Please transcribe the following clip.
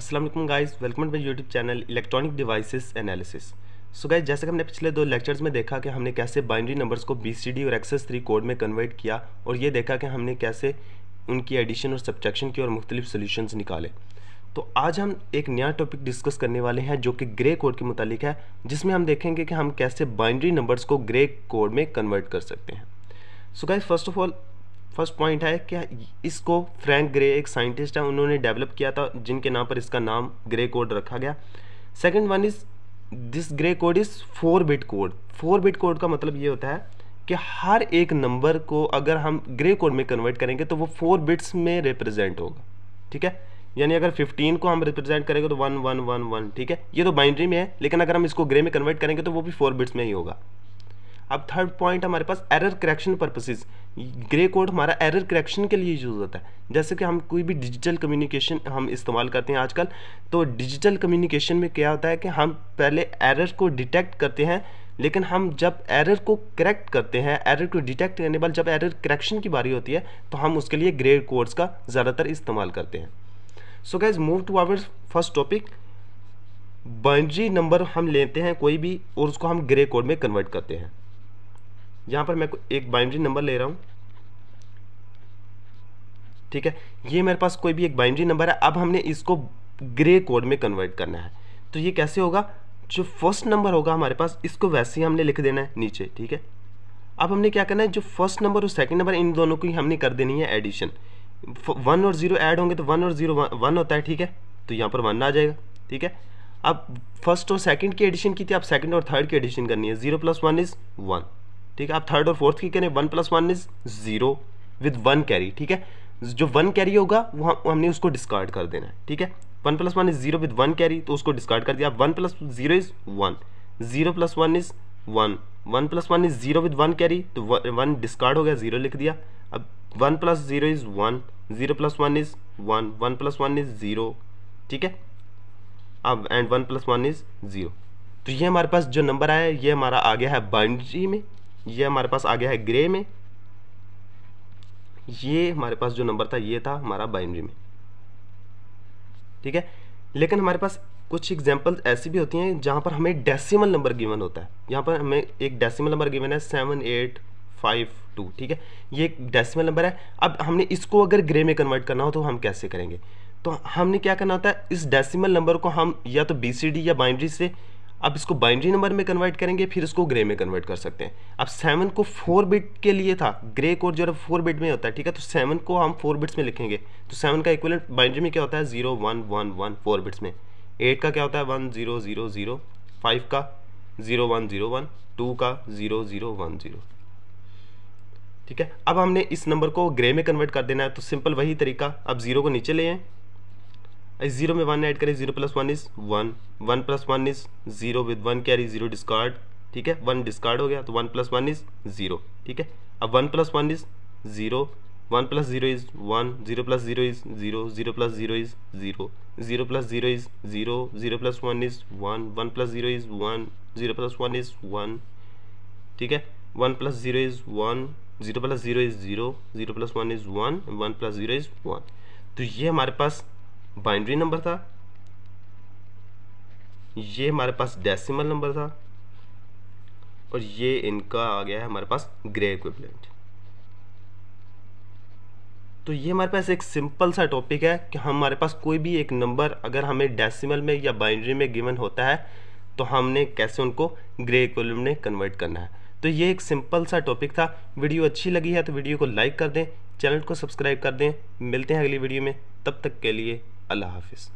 Aslam guys welcome to my YouTube channel electronic devices analysis so guys जैसे कि हमने पिछले दो लेक्चर्स में देखा कि हमने कैसे बाइनरी नंबर्स को बी और एक्सेस थ्री कोड में कन्वर्ट किया और ये देखा कि हमने कैसे उनकी एडिशन और सब्ट्रैक्शन की और मुख्तलिफ सोल्यूशन निकाले तो आज हम एक नया टॉपिक डिस्कस करने वाले हैं जो कि ग्रे कोड के मुतालिक है जिसमें हम देखेंगे कि हम कैसे बाइंड्री नंबर्स को ग्रे कोड में कन्वर्ट कर सकते हैं so guys first of all first point है कि इसको फ्रैंक ग्रे एक साइंटिस्ट है उन्होंने डेवलप किया था जिनके नाम पर इसका नाम ग्रे कोड रखा गया second one is this gray code is four bit code four bit code का मतलब ये होता है कि हर एक नंबर को अगर हम ग्रे कोड में कन्वर्ट करेंगे तो वो फोर बिट्स में रिप्रेजेंट होगा ठीक है यानी अगर 15 को हम रिप्रेजेंट करेंगे तो वन वन वन वन ठीक है ये तो बाइंड्री में है लेकिन अगर हम इसको ग्रे में कन्वर्ट करेंगे तो वो भी फोर बिट्स में ही होगा अब थर्ड पॉइंट हमारे पास error correction purposes gray code हमारा एरर करेक्शन के लिए यूज़ होता है जैसे कि हम कोई भी डिजिटल कम्युनिकेशन हम इस्तेमाल करते हैं आजकल तो डिजिटल कम्युनिकेशन में क्या होता है कि हम पहले एरर को डिटेक्ट करते हैं लेकिन हम जब एरर को करेक्ट करते हैं एरर को डिटेक्ट करने बाद जब एरर करेक्शन की बारी होती है तो हम उसके लिए ग्रे कोड्स का ज़्यादातर इस्तेमाल करते हैं so guys move to our first topic binary number हम लेते हैं कोई भी और उसको हम ग्रे कोड में कन्वर्ट करते हैं यहाँ पर मैं एक बाइंड्री नंबर ले रहा हूँ ठीक है ये मेरे पास कोई भी एक बाइंड्री नंबर है अब हमने इसको ग्रे कोड में कन्वर्ट करना है तो ये कैसे होगा जो फर्स्ट नंबर होगा हमारे पास इसको वैसे ही हमने लिख देना है नीचे ठीक है अब हमने क्या करना है जो फर्स्ट नंबर और सेकंड नंबर इन दोनों की हमने कर देनी है एडिशन वन और ज़ीरो ऐड होंगे तो वन और ज़ीरो वन होता है ठीक है तो यहाँ पर वन आ जाएगा ठीक है अब फर्स्ट और सेकंड की एडिशन की थी अब सेकंड और थर्ड की एडिशन करनी है zero plus one is one ठीक है आप थर्ड और फोर्थ की करें one plus one is zero with one carry ठीक है जो वन कैरी होगा वो हम हमने उसको डिस्कार्ड कर देना है ठीक है one plus one is zero with one carry तो उसको डिस्कार्ड कर दिया one plus zero is one zero plus one is one one plus one is zero with one carry तो वन डिस्कार्ड हो गया जीरो लिख दिया अब one plus zero is one zero plus one is one one plus one is zero ठीक है अब and one plus one is zero तो ये हमारे पास जो नंबर आया ये हमारा आ गया है बाइंड्री में ये हमारे पास आ गया है ग्रे में ये हमारे पास जो नंबर था ये था हमारा बाइनरी में ठीक है लेकिन हमारे पास कुछ एग्जाम्पल ऐसी भी होती हैं जहाँ पर हमें डेसिमल नंबर गिवन होता है यहाँ पर हमें एक डेसिमल नंबर गिवन है सेवन एट फाइव टू ठीक है ये एक डेसिमल नंबर है अब हमने इसको अगर ग्रे में कन्वर्ट करना हो तो हम कैसे करेंगे तो हमने क्या करना होता है इस डेसिमल नंबर को हम या तो बी या बाइंड्री से अब इसको बाइनरी नंबर में कन्वर्ट करेंगे फिर इसको ग्रे में कन्वर्ट कर सकते हैं अब सेवन को फोर बिट के लिए था ग्रे कोड जो है फोर बिट में होता है ठीक है तो सेवन को हम फोर बिट्स में लिखेंगे तो सेवन का इक्वलेंट बाइनरी में क्या होता है zero one one one four bits में एट का क्या होता है one zero zero zero five का zero one zero one two का जीरो जीरो वन जीरो ठीक है अब हमने इस नंबर को ग्रे में कन्वर्ट कर देना है तो सिंपल वही तरीका अब जीरो को नीचे ले आए जीरो में वन ऐड करें zero plus one is one one plus one is zero with one carry zero discard ठीक है वन डिस्कार्ड हो गया तो one plus one is zero ठीक है अब one plus one is zero one plus zero is one zero plus zero is zero zero plus zero is zero zero plus zero is zero zero plus one is one one plus zero is one zero plus one is one ठीक है one plus zero is one zero plus zero is zero zero plus one is one one plus zero is one तो ये हमारे पास binary number था ये हमारे पास decimal number था और ये इनका आ गया है हमारे पास ग्रे इक्विपलेंट तो ये हमारे पास एक सिंपल सा टॉपिक है कि हमारे पास कोई भी एक नंबर अगर हमें डेसिमल में या बाइनरी में गिवन होता है तो हमने कैसे उनको ग्रे इक्विपलेंट में कन्वर्ट करना है तो ये एक सिंपल सा टॉपिक था वीडियो अच्छी लगी है तो वीडियो को लाइक कर दें चैनल को सब्सक्राइब कर दें मिलते हैं अगली वीडियो में तब तक के लिए الله حافظ